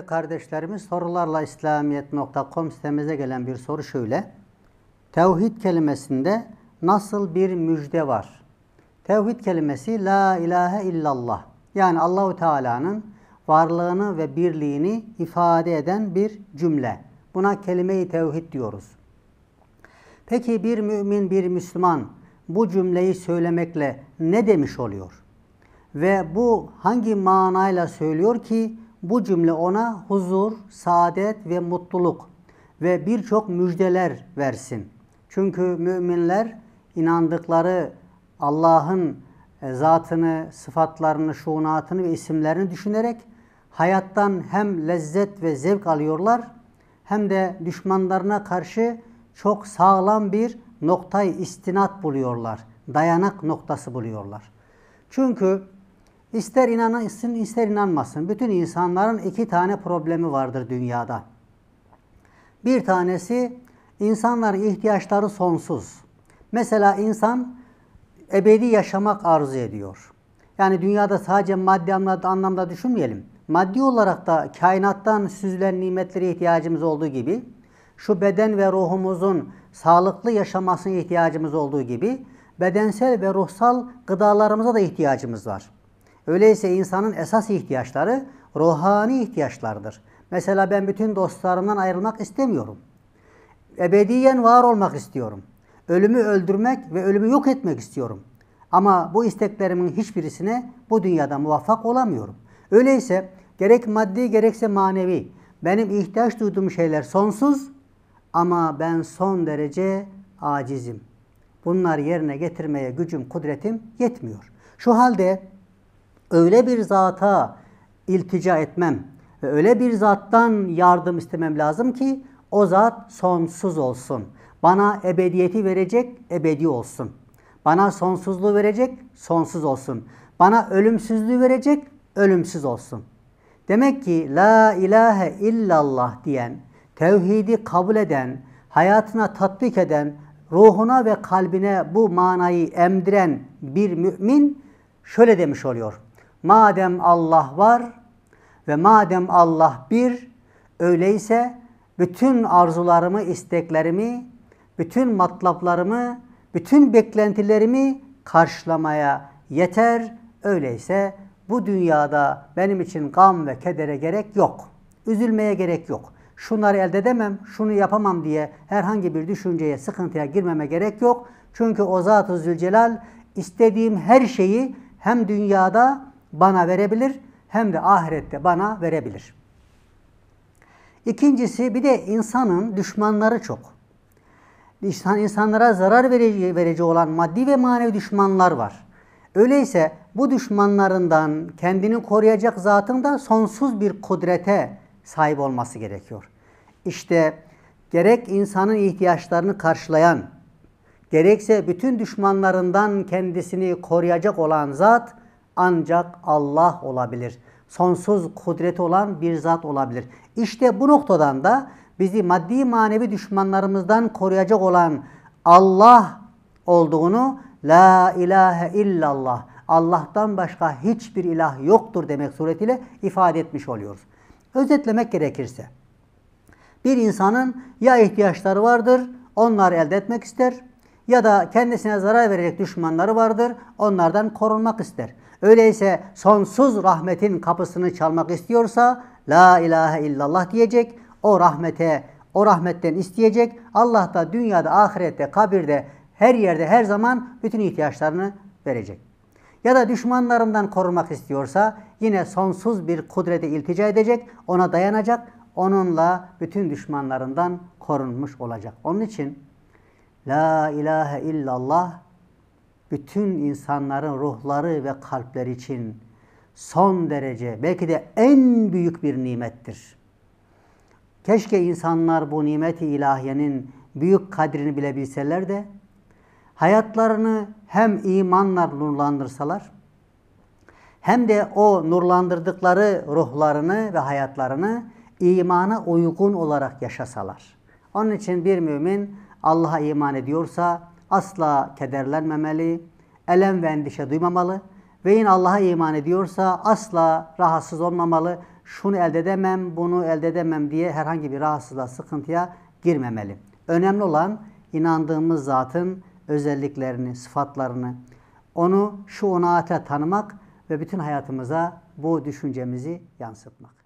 Değerli kardeşlerimiz sorularla İslamiyet.com sitemize gelen bir soru şöyle. Tevhid kelimesinde nasıl bir müjde var? Tevhid kelimesi la ilahe illallah. Yani Allahu Teala'nın varlığını ve birliğini ifade eden bir cümle. Buna kelime-i tevhid diyoruz. Peki bir mümin, bir Müslüman bu cümleyi söylemekle ne demiş oluyor? Ve bu hangi manayla söylüyor ki bu cümle ona huzur, saadet ve mutluluk ve birçok müjdeler versin. Çünkü müminler inandıkları Allah'ın e, zatını, sıfatlarını, şunatını ve isimlerini düşünerek hayattan hem lezzet ve zevk alıyorlar hem de düşmanlarına karşı çok sağlam bir noktayı istinat buluyorlar. Dayanak noktası buluyorlar. Çünkü İster inansın ister inanmasın bütün insanların iki tane problemi vardır dünyada. Bir tanesi insanlar ihtiyaçları sonsuz. Mesela insan ebedi yaşamak arzu ediyor. Yani dünyada sadece maddi anlamda düşünmeyelim. Maddi olarak da kainattan süzülen nimetlere ihtiyacımız olduğu gibi, şu beden ve ruhumuzun sağlıklı yaşamasına ihtiyacımız olduğu gibi, bedensel ve ruhsal gıdalarımıza da ihtiyacımız var. Öyleyse insanın esas ihtiyaçları ruhani ihtiyaçlardır. Mesela ben bütün dostlarımdan ayrılmak istemiyorum. Ebediyen var olmak istiyorum. Ölümü öldürmek ve ölümü yok etmek istiyorum. Ama bu isteklerimin hiçbirisine bu dünyada muvaffak olamıyorum. Öyleyse gerek maddi gerekse manevi benim ihtiyaç duyduğum şeyler sonsuz ama ben son derece acizim. Bunları yerine getirmeye gücüm, kudretim yetmiyor. Şu halde öyle bir zata iltica etmem ve öyle bir zattan yardım istemem lazım ki o zat sonsuz olsun. Bana ebediyeti verecek, ebedi olsun. Bana sonsuzluğu verecek, sonsuz olsun. Bana ölümsüzlüğü verecek, ölümsüz olsun. Demek ki la ilahe illallah diyen, tevhidi kabul eden, hayatına tatbik eden, ruhuna ve kalbine bu manayı emdiren bir mümin şöyle demiş oluyor. Madem Allah var ve madem Allah bir, öyleyse bütün arzularımı, isteklerimi, bütün matlaplarımı, bütün beklentilerimi karşılamaya yeter. Öyleyse bu dünyada benim için gam ve kedere gerek yok. Üzülmeye gerek yok. Şunları elde edemem, şunu yapamam diye herhangi bir düşünceye, sıkıntıya girmeme gerek yok. Çünkü o Zat-ı Zülcelal istediğim her şeyi hem dünyada bana verebilir hem de ahirette bana verebilir. İkincisi bir de insanın düşmanları çok. İnsan, insanlara zarar verici, verici olan maddi ve manevi düşmanlar var. Öyleyse bu düşmanlarından kendini koruyacak zatın da sonsuz bir kudrete sahip olması gerekiyor. İşte gerek insanın ihtiyaçlarını karşılayan, gerekse bütün düşmanlarından kendisini koruyacak olan zat ancak Allah olabilir. Sonsuz kudreti olan bir zat olabilir. İşte bu noktadan da bizi maddi manevi düşmanlarımızdan koruyacak olan Allah olduğunu La ilahe illallah Allah'tan başka hiçbir ilah yoktur demek suretiyle ifade etmiş oluyoruz. Özetlemek gerekirse bir insanın ya ihtiyaçları vardır, onları elde etmek ister ya da kendisine zarar verecek düşmanları vardır, onlardan korunmak ister. Öyleyse sonsuz rahmetin kapısını çalmak istiyorsa la ilahe illallah diyecek. O rahmete, o rahmetten isteyecek. Allah da dünyada, ahirette, kabirde, her yerde, her zaman bütün ihtiyaçlarını verecek. Ya da düşmanlarından korumak istiyorsa yine sonsuz bir kudrete iltica edecek, ona dayanacak, onunla bütün düşmanlarından korunmuş olacak. Onun için La ilahe illallah bütün insanların ruhları ve kalpleri için son derece belki de en büyük bir nimettir. Keşke insanlar bu nimeti ilahiyenin büyük kadrini bilebilseler de hayatlarını hem imanla nurlandırsalar hem de o nurlandırdıkları ruhlarını ve hayatlarını imana uygun olarak yaşasalar. Onun için bir mümin Allah'a iman ediyorsa asla kederlenmemeli, elem ve endişe duymamalı ve yine Allah'a iman ediyorsa asla rahatsız olmamalı. Şunu elde edemem, bunu elde edemem diye herhangi bir rahatsızlığa, sıkıntıya girmemeli. Önemli olan inandığımız zatın özelliklerini, sıfatlarını, onu şu onaate tanımak ve bütün hayatımıza bu düşüncemizi yansıtmak.